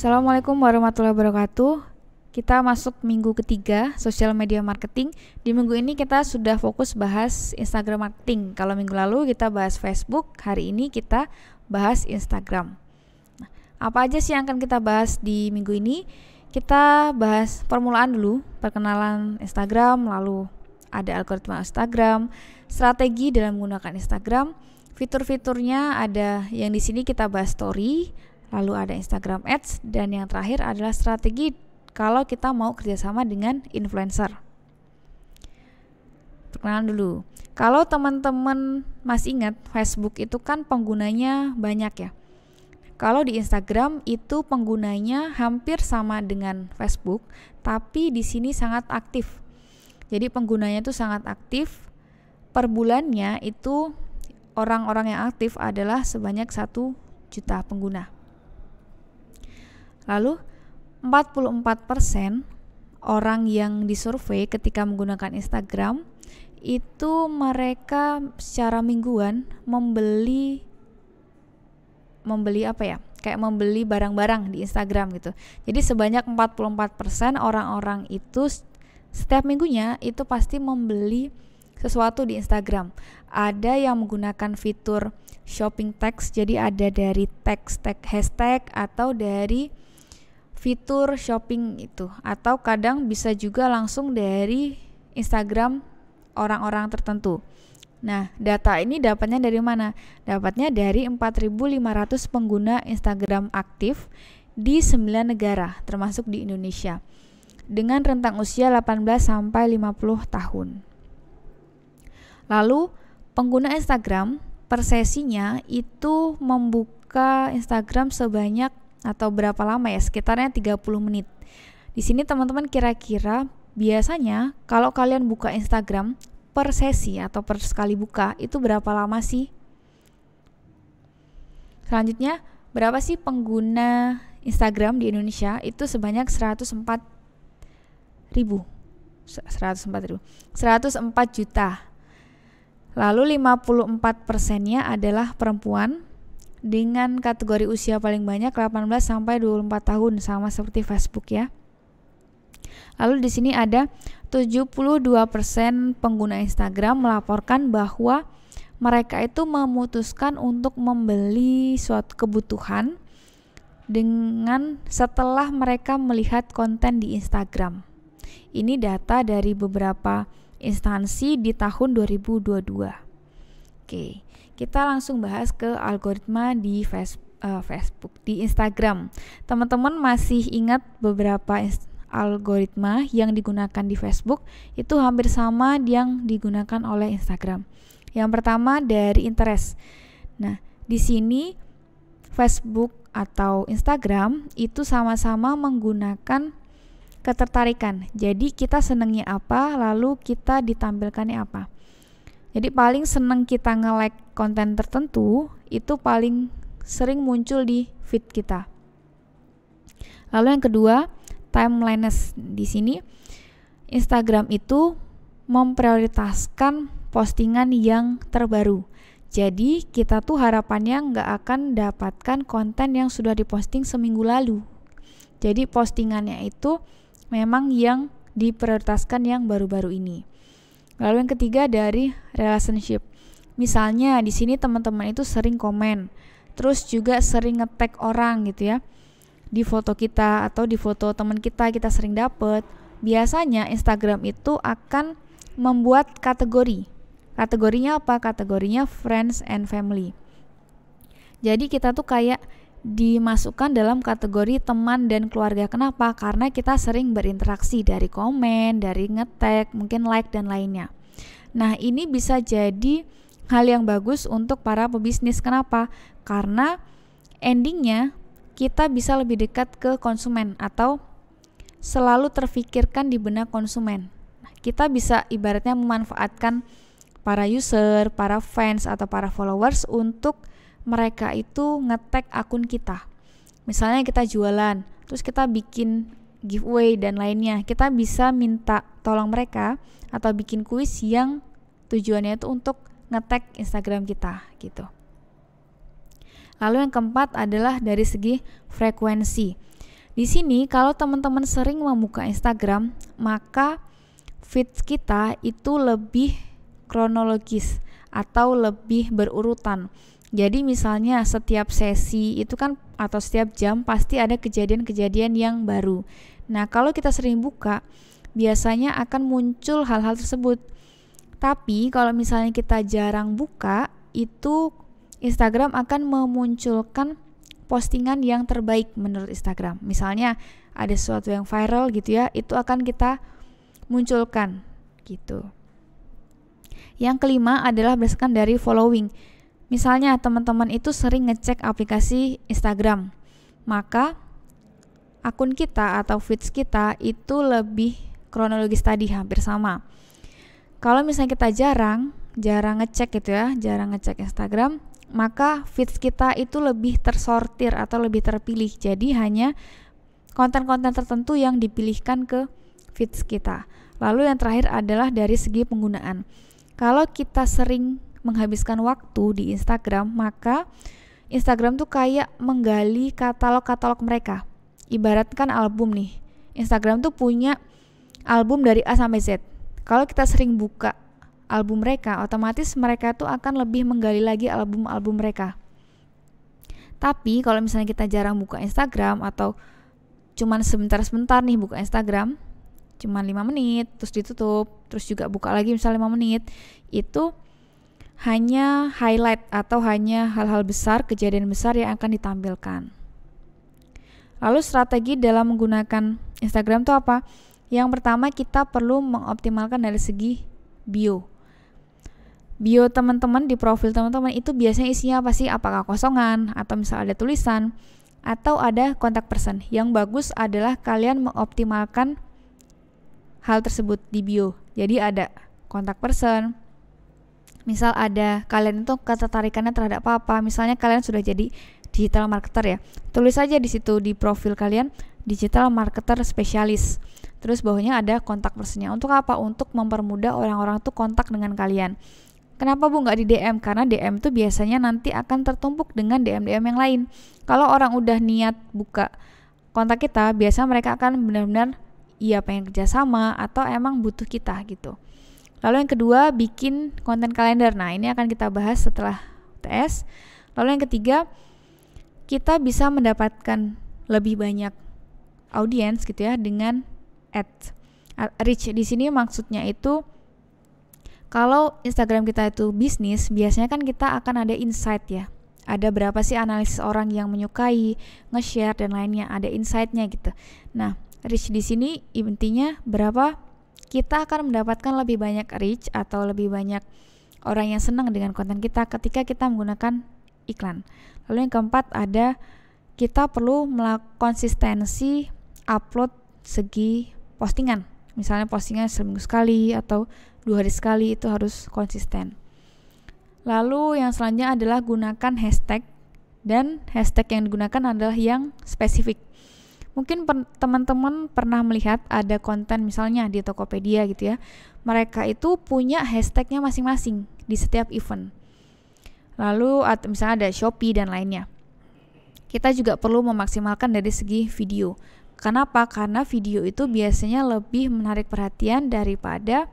Assalamualaikum warahmatullahi wabarakatuh. Kita masuk minggu ketiga social media marketing. Di minggu ini kita sudah fokus bahas Instagram marketing. Kalau minggu lalu kita bahas Facebook, hari ini kita bahas Instagram. Nah, apa aja sih yang akan kita bahas di minggu ini? Kita bahas permulaan dulu, perkenalan Instagram, lalu ada algoritma Instagram, strategi dalam menggunakan Instagram, fitur-fiturnya ada yang di sini kita bahas story, lalu ada Instagram Ads, dan yang terakhir adalah strategi kalau kita mau kerjasama dengan influencer. Perkenalan dulu. Kalau teman-teman masih ingat, Facebook itu kan penggunanya banyak ya. Kalau di Instagram itu penggunanya hampir sama dengan Facebook, tapi di sini sangat aktif. Jadi penggunanya itu sangat aktif. Per bulannya itu orang-orang yang aktif adalah sebanyak satu juta pengguna. Lalu 44% orang yang disurvei ketika menggunakan Instagram itu mereka secara mingguan membeli membeli apa ya? kayak membeli barang-barang di Instagram gitu. Jadi sebanyak 44% orang-orang itu setiap minggunya itu pasti membeli sesuatu di Instagram. Ada yang menggunakan fitur shopping tags, jadi ada dari tag tag hashtag atau dari fitur shopping itu atau kadang bisa juga langsung dari Instagram orang-orang tertentu. Nah, data ini dapatnya dari mana? Dapatnya dari 4.500 pengguna Instagram aktif di 9 negara, termasuk di Indonesia, dengan rentang usia 18 sampai 50 tahun. Lalu, pengguna Instagram per sesinya itu membuka Instagram sebanyak atau berapa lama ya sekitarnya 30 menit. Di sini teman-teman kira-kira biasanya kalau kalian buka Instagram per sesi atau per sekali buka itu berapa lama sih? Selanjutnya, berapa sih pengguna Instagram di Indonesia? Itu sebanyak 104 ribu. 104 ribu. 104 juta. Lalu 54 persennya adalah perempuan, dengan kategori usia paling banyak 18 sampai 24 tahun sama seperti Facebook ya. Lalu di sini ada 72% pengguna Instagram melaporkan bahwa mereka itu memutuskan untuk membeli suatu kebutuhan dengan setelah mereka melihat konten di Instagram. Ini data dari beberapa instansi di tahun 2022. Oke, kita langsung bahas ke algoritma di eh, Facebook, di Instagram. Teman-teman masih ingat beberapa algoritma yang digunakan di Facebook itu hampir sama yang digunakan oleh Instagram. Yang pertama dari interest. Nah, di sini Facebook atau Instagram itu sama-sama menggunakan ketertarikan. Jadi kita senengnya apa, lalu kita ditampilkannya apa. Jadi paling seneng kita nge-like konten tertentu itu paling sering muncul di feed kita. Lalu yang kedua, timeliness di sini Instagram itu memprioritaskan postingan yang terbaru. Jadi kita tuh harapannya nggak akan dapatkan konten yang sudah diposting seminggu lalu. Jadi postingannya itu memang yang diprioritaskan yang baru-baru ini. Lalu yang ketiga dari relationship. Misalnya di sini teman-teman itu sering komen, terus juga sering ngetek orang gitu ya. Di foto kita atau di foto teman kita kita sering dapet. Biasanya Instagram itu akan membuat kategori. Kategorinya apa? Kategorinya friends and family. Jadi kita tuh kayak dimasukkan dalam kategori teman dan keluarga. Kenapa? Karena kita sering berinteraksi dari komen, dari ngetek, mungkin like dan lainnya. Nah, ini bisa jadi hal yang bagus untuk para pebisnis. Kenapa? Karena endingnya kita bisa lebih dekat ke konsumen atau selalu terfikirkan di benak konsumen. Nah, kita bisa ibaratnya memanfaatkan para user, para fans atau para followers untuk mereka itu ngetek akun kita. Misalnya kita jualan, terus kita bikin giveaway dan lainnya. Kita bisa minta tolong mereka atau bikin kuis yang tujuannya itu untuk ngetek Instagram kita gitu. Lalu yang keempat adalah dari segi frekuensi. Di sini kalau teman-teman sering membuka Instagram, maka feed kita itu lebih kronologis atau lebih berurutan. Jadi misalnya setiap sesi itu kan atau setiap jam pasti ada kejadian-kejadian yang baru. Nah, kalau kita sering buka, biasanya akan muncul hal-hal tersebut. Tapi kalau misalnya kita jarang buka, itu Instagram akan memunculkan postingan yang terbaik menurut Instagram. Misalnya ada sesuatu yang viral gitu ya, itu akan kita munculkan gitu. Yang kelima adalah berdasarkan dari following. Misalnya teman-teman itu sering ngecek aplikasi Instagram, maka akun kita atau feeds kita itu lebih kronologis tadi hampir sama. Kalau misalnya kita jarang, jarang ngecek gitu ya, jarang ngecek Instagram, maka feeds kita itu lebih tersortir atau lebih terpilih. Jadi hanya konten-konten tertentu yang dipilihkan ke feeds kita. Lalu yang terakhir adalah dari segi penggunaan. Kalau kita sering menghabiskan waktu di Instagram, maka Instagram tuh kayak menggali katalog-katalog mereka. Ibaratkan album nih. Instagram tuh punya album dari A sampai Z. Kalau kita sering buka album mereka, otomatis mereka tuh akan lebih menggali lagi album-album mereka. Tapi kalau misalnya kita jarang buka Instagram atau cuman sebentar-sebentar nih buka Instagram, cuman 5 menit terus ditutup, terus juga buka lagi misalnya 5 menit, itu hanya highlight atau hanya hal-hal besar, kejadian besar yang akan ditampilkan. Lalu strategi dalam menggunakan Instagram itu apa? Yang pertama kita perlu mengoptimalkan dari segi bio. Bio teman-teman di profil teman-teman itu biasanya isinya apa sih? Apakah kosongan atau misal ada tulisan atau ada kontak person. Yang bagus adalah kalian mengoptimalkan hal tersebut di bio. Jadi ada kontak person, misal ada kalian itu ketertarikannya terhadap apa-apa misalnya kalian sudah jadi digital marketer ya tulis saja di situ di profil kalian digital marketer spesialis terus bawahnya ada kontak personnya untuk apa untuk mempermudah orang-orang tuh kontak dengan kalian Kenapa Bu nggak di DM? Karena DM tuh biasanya nanti akan tertumpuk dengan DM-DM yang lain. Kalau orang udah niat buka kontak kita, biasa mereka akan benar-benar iya pengen kerjasama atau emang butuh kita gitu. Lalu yang kedua, bikin konten kalender. Nah, ini akan kita bahas setelah UTS. Lalu yang ketiga, kita bisa mendapatkan lebih banyak audiens gitu ya dengan ad Reach di sini maksudnya itu kalau Instagram kita itu bisnis, biasanya kan kita akan ada insight ya. Ada berapa sih analisis orang yang menyukai, nge-share dan lainnya, ada insight-nya gitu. Nah, reach di sini intinya berapa kita akan mendapatkan lebih banyak reach atau lebih banyak orang yang senang dengan konten kita ketika kita menggunakan iklan. Lalu yang keempat ada kita perlu melakukan konsistensi upload segi postingan. Misalnya postingan seminggu sekali atau dua hari sekali itu harus konsisten. Lalu yang selanjutnya adalah gunakan hashtag dan hashtag yang digunakan adalah yang spesifik. Mungkin teman-teman pernah melihat ada konten misalnya di Tokopedia gitu ya. Mereka itu punya hashtagnya masing-masing di setiap event. Lalu misalnya ada Shopee dan lainnya. Kita juga perlu memaksimalkan dari segi video. Kenapa? Karena video itu biasanya lebih menarik perhatian daripada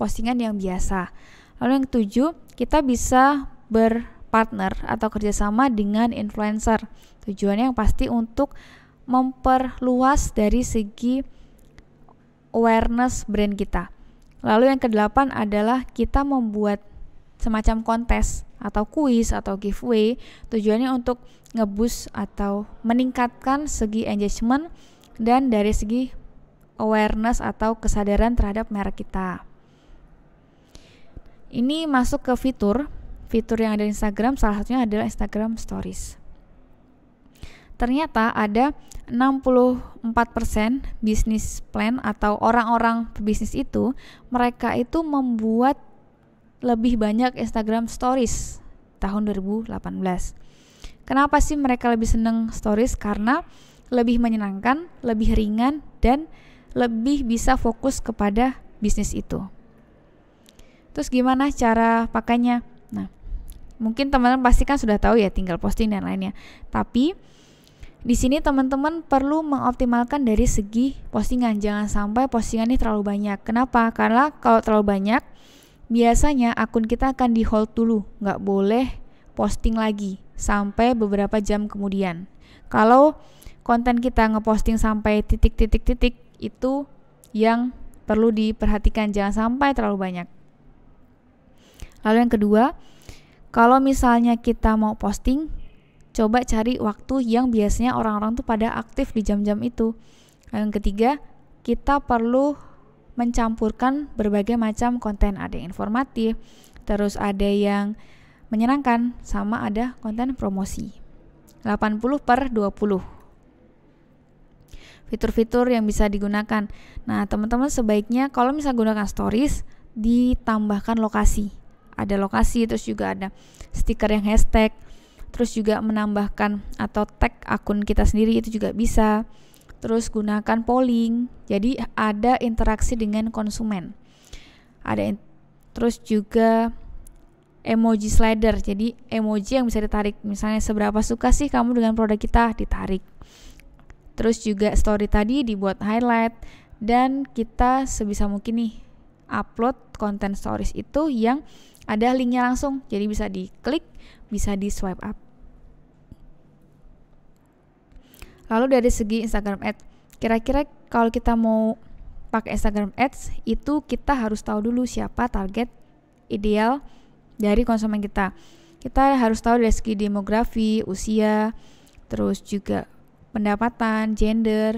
postingan yang biasa. Lalu yang ketujuh, kita bisa berpartner atau kerjasama dengan influencer. Tujuannya yang pasti untuk memperluas dari segi awareness brand kita. Lalu yang kedelapan adalah kita membuat semacam kontes atau kuis atau giveaway tujuannya untuk ngebus atau meningkatkan segi engagement dan dari segi awareness atau kesadaran terhadap merek kita. Ini masuk ke fitur, fitur yang ada di Instagram salah satunya adalah Instagram Stories ternyata ada 64% bisnis plan atau orang-orang pebisnis itu mereka itu membuat lebih banyak Instagram stories tahun 2018. Kenapa sih mereka lebih seneng stories? Karena lebih menyenangkan, lebih ringan, dan lebih bisa fokus kepada bisnis itu. Terus gimana cara pakainya? Nah, mungkin teman-teman pasti kan sudah tahu ya tinggal posting dan lainnya. Tapi di sini teman-teman perlu mengoptimalkan dari segi postingan. Jangan sampai postingan ini terlalu banyak. Kenapa? Karena kalau terlalu banyak, biasanya akun kita akan di hold dulu. Nggak boleh posting lagi sampai beberapa jam kemudian. Kalau konten kita ngeposting sampai titik-titik-titik, itu yang perlu diperhatikan. Jangan sampai terlalu banyak. Lalu yang kedua, kalau misalnya kita mau posting, coba cari waktu yang biasanya orang-orang tuh pada aktif di jam-jam itu. Yang ketiga, kita perlu mencampurkan berbagai macam konten, ada yang informatif, terus ada yang menyenangkan, sama ada konten promosi. 80 per 20 fitur-fitur yang bisa digunakan. Nah, teman-teman sebaiknya kalau misalnya gunakan stories, ditambahkan lokasi. Ada lokasi, terus juga ada stiker yang hashtag, terus juga menambahkan atau tag akun kita sendiri itu juga bisa terus gunakan polling jadi ada interaksi dengan konsumen ada in terus juga emoji slider jadi emoji yang bisa ditarik misalnya seberapa suka sih kamu dengan produk kita ditarik terus juga story tadi dibuat highlight dan kita sebisa mungkin nih upload konten stories itu yang ada linknya langsung jadi bisa diklik bisa di swipe up Lalu dari segi Instagram Ads, kira-kira kalau kita mau pakai Instagram Ads itu kita harus tahu dulu siapa target ideal dari konsumen kita. Kita harus tahu dari segi demografi, usia, terus juga pendapatan, gender,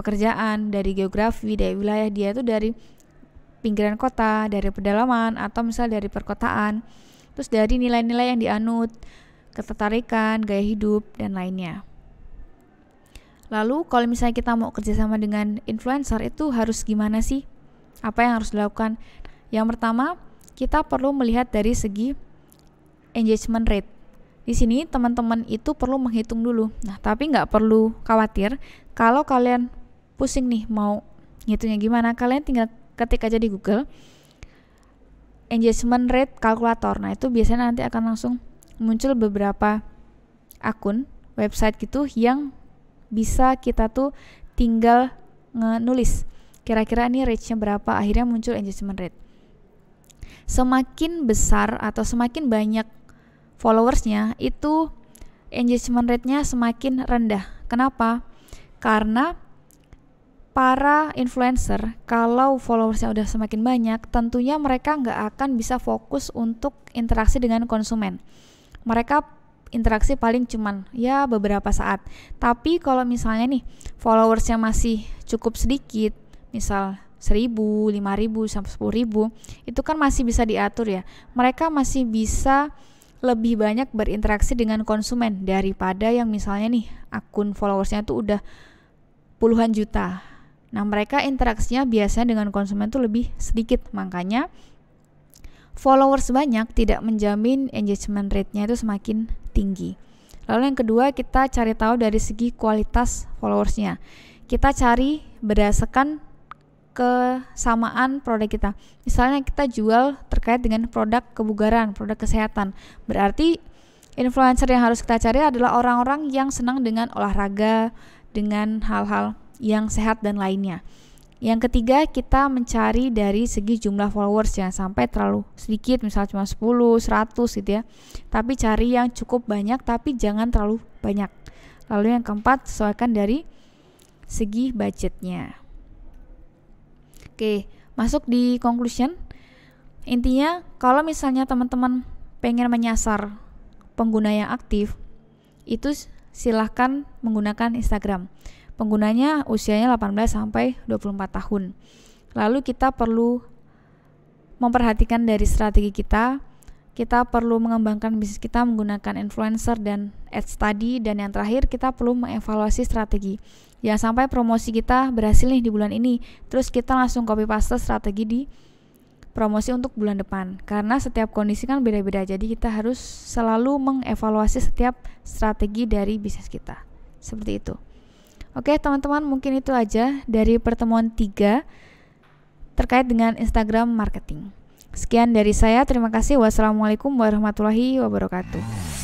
pekerjaan, dari geografi, dari wilayah dia itu dari pinggiran kota, dari pedalaman atau misal dari perkotaan. Terus dari nilai-nilai yang dianut, ketertarikan, gaya hidup dan lainnya. Lalu kalau misalnya kita mau kerjasama dengan influencer itu harus gimana sih? Apa yang harus dilakukan? Yang pertama, kita perlu melihat dari segi engagement rate. Di sini teman-teman itu perlu menghitung dulu. Nah, tapi nggak perlu khawatir kalau kalian pusing nih mau ngitungnya gimana. Kalian tinggal ketik aja di Google engagement rate calculator. Nah, itu biasanya nanti akan langsung muncul beberapa akun website gitu yang bisa kita tuh tinggal nulis kira-kira ini range-nya berapa akhirnya muncul engagement rate semakin besar atau semakin banyak followersnya itu engagement rate-nya semakin rendah kenapa karena para influencer kalau followersnya udah semakin banyak tentunya mereka nggak akan bisa fokus untuk interaksi dengan konsumen mereka interaksi paling cuman ya beberapa saat. Tapi kalau misalnya nih followersnya masih cukup sedikit, misal seribu, lima ribu, sampai sepuluh ribu, itu kan masih bisa diatur ya. Mereka masih bisa lebih banyak berinteraksi dengan konsumen daripada yang misalnya nih akun followersnya tuh udah puluhan juta. Nah, mereka interaksinya biasanya dengan konsumen tuh lebih sedikit. Makanya followers banyak tidak menjamin engagement rate-nya itu semakin tinggi. Lalu yang kedua kita cari tahu dari segi kualitas followersnya. Kita cari berdasarkan kesamaan produk kita. Misalnya kita jual terkait dengan produk kebugaran, produk kesehatan. Berarti influencer yang harus kita cari adalah orang-orang yang senang dengan olahraga, dengan hal-hal yang sehat dan lainnya. Yang ketiga, kita mencari dari segi jumlah followers yang sampai terlalu sedikit, misal cuma 10, 100 gitu ya. Tapi cari yang cukup banyak tapi jangan terlalu banyak. Lalu yang keempat, sesuaikan dari segi budgetnya. Oke, masuk di conclusion. Intinya, kalau misalnya teman-teman pengen menyasar pengguna yang aktif, itu silahkan menggunakan Instagram Penggunanya usianya 18 sampai 24 tahun. Lalu kita perlu memperhatikan dari strategi kita. Kita perlu mengembangkan bisnis kita menggunakan influencer dan ad study dan yang terakhir kita perlu mengevaluasi strategi. Jangan sampai promosi kita berhasil nih di bulan ini, terus kita langsung copy paste strategi di promosi untuk bulan depan. Karena setiap kondisi kan beda-beda, jadi kita harus selalu mengevaluasi setiap strategi dari bisnis kita. Seperti itu. Oke, teman-teman, mungkin itu aja dari pertemuan tiga terkait dengan Instagram marketing. Sekian dari saya, terima kasih. Wassalamualaikum warahmatullahi wabarakatuh.